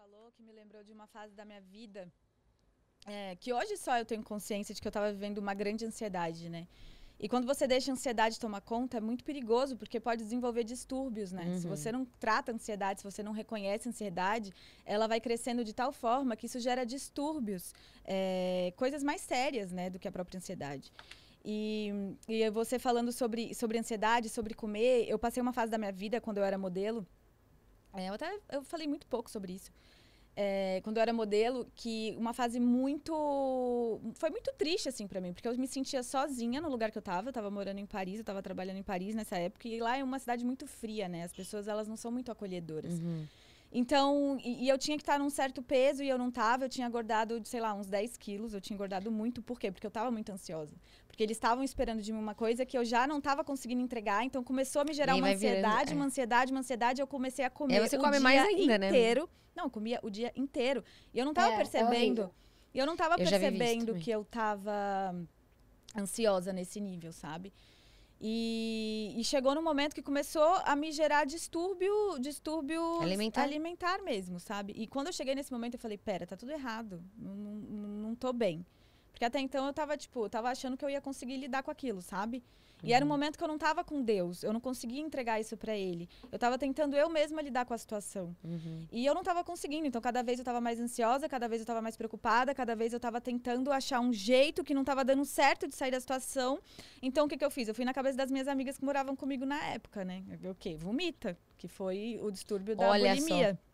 falou que me lembrou de uma fase da minha vida é, que hoje só eu tenho consciência de que eu estava vivendo uma grande ansiedade, né? E quando você deixa a ansiedade tomar conta, é muito perigoso, porque pode desenvolver distúrbios, né? Uhum. Se você não trata a ansiedade, se você não reconhece a ansiedade, ela vai crescendo de tal forma que isso gera distúrbios, é, coisas mais sérias, né, do que a própria ansiedade. E, e você falando sobre, sobre ansiedade, sobre comer, eu passei uma fase da minha vida quando eu era modelo é, eu até eu falei muito pouco sobre isso. É, quando eu era modelo, que uma fase muito. Foi muito triste, assim, para mim, porque eu me sentia sozinha no lugar que eu tava. Eu tava morando em Paris, eu tava trabalhando em Paris nessa época, e lá é uma cidade muito fria, né? As pessoas, elas não são muito acolhedoras. Uhum. Então, e, e, eu tinha que estar num certo peso e eu não estava. Eu tinha engordado, sei lá, uns 10 quilos. Eu tinha engordado muito. Por quê? Porque eu estava muito ansiosa. Porque eles estavam esperando de mim uma coisa que eu já não estava conseguindo entregar. Então, começou a me gerar uma ansiedade, virando, é. uma ansiedade, uma ansiedade. Eu comecei a comer você o come dia mais ainda, né? inteiro. Né? Não, eu comia o dia inteiro. E eu não estava é, é, percebendo. eu não estava percebendo que eu estava ansiosa nesse nível, sabe? E, e, chegou no momento que começou a me gerar distúrbio, distúrbio alimentar. alimentar mesmo, sabe? E quando eu cheguei nesse momento, eu falei, pera, tá tudo errado, não, não, não tô bem. Porque até então eu tava, tipo, tava achando que eu ia conseguir lidar com aquilo, sabe? E uhum. era um uhum. momento que eu não tava com Deus, eu não conseguia entregar isso para Ele. Eu tava tentando eu mesma lidar com a situação. Uhum. E eu não tava conseguindo, então cada vez eu tava mais ansiosa, cada vez eu tava mais preocupada, cada vez eu tava tentando achar um jeito que não tava dando certo de sair da situação. Então o que que eu fiz? Eu fui na cabeça das minhas amigas que moravam comigo na época, né? O quê? Vomita, que foi o distúrbio da Olha bulimia. Só.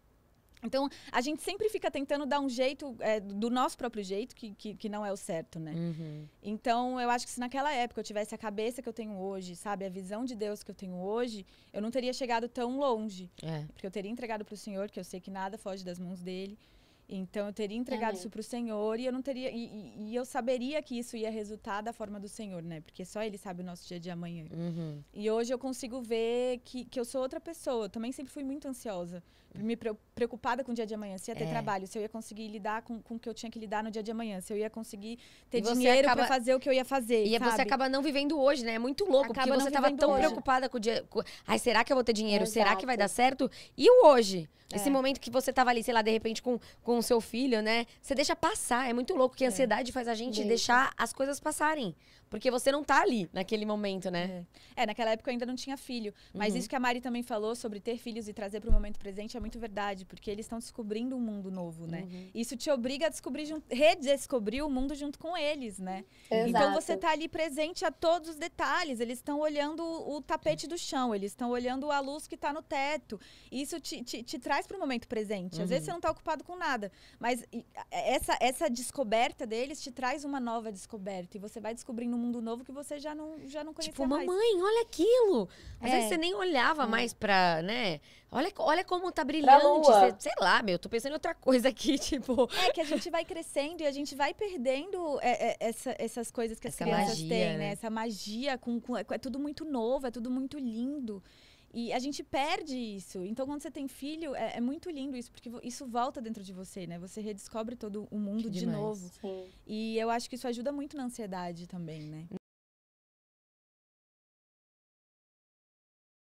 Então, a gente sempre fica tentando dar um jeito é, do nosso próprio jeito, que, que, que, não é o certo, né? Uhum. Então, eu acho que se naquela época eu tivesse a cabeça que eu tenho hoje, sabe? A visão de Deus que eu tenho hoje, eu não teria chegado tão longe. É. Porque eu teria entregado para o Senhor, que eu sei que nada foge das mãos dele. Então, eu teria entregado Amém. isso para o Senhor e eu não teria... E, e, e, eu saberia que isso ia resultar da forma do Senhor, né? Porque só Ele sabe o nosso dia de amanhã. Uhum. E hoje eu consigo ver que, que eu sou outra pessoa. Eu também sempre fui muito ansiosa me preocupada com o dia de amanhã, se ia ter é. trabalho, se eu ia conseguir lidar com, com o que eu tinha que lidar no dia de amanhã, se eu ia conseguir ter dinheiro acaba... para fazer o que eu ia fazer. E sabe? você acaba não vivendo hoje, né? É muito louco, acaba porque você tava tão hoje. preocupada com o dia. Com... Ai, será que eu vou ter dinheiro? É será exato. que vai dar certo? E o hoje? É. Esse momento que você tava ali, sei lá, de repente com o seu filho, né? Você deixa passar. É muito louco que a é. ansiedade faz a gente deixa. deixar as coisas passarem. Porque você não tá ali naquele momento, né? É. é, naquela época eu ainda não tinha filho. Mas uhum. isso que a Mari também falou sobre ter filhos e trazer para o momento presente é muito verdade, porque eles estão descobrindo um mundo novo, né? Uhum. Isso te obriga a descobrir, redescobrir o mundo junto com eles, né? Exato. Então você está ali presente a todos os detalhes. Eles estão olhando o tapete do chão, eles estão olhando a luz que está no teto. Isso te, te, te traz para o momento presente. Às vezes você uhum. não está ocupado com nada, mas essa, essa descoberta deles te traz uma nova descoberta. E você vai descobrindo um mundo novo que você já não, já não conhecia tipo, mais. mamãe, olha aquilo! Às é. vezes você nem olhava é. mais para, né? Olha, olha como tá brilhando brilhante, cê, sei lá, meu, tô pensando em outra coisa aqui, tipo. É que a gente vai crescendo e a gente vai perdendo é, é, essa, essas coisas que essa as crianças magia, têm, né? né? Essa magia, com, com, é, é tudo muito novo, é tudo muito lindo. E a gente perde isso. Então, quando você tem filho, é, é, muito lindo isso, porque isso volta dentro de você, né? Você redescobre todo o mundo que de demais. novo. Sim. E eu acho que isso ajuda muito na ansiedade também, né?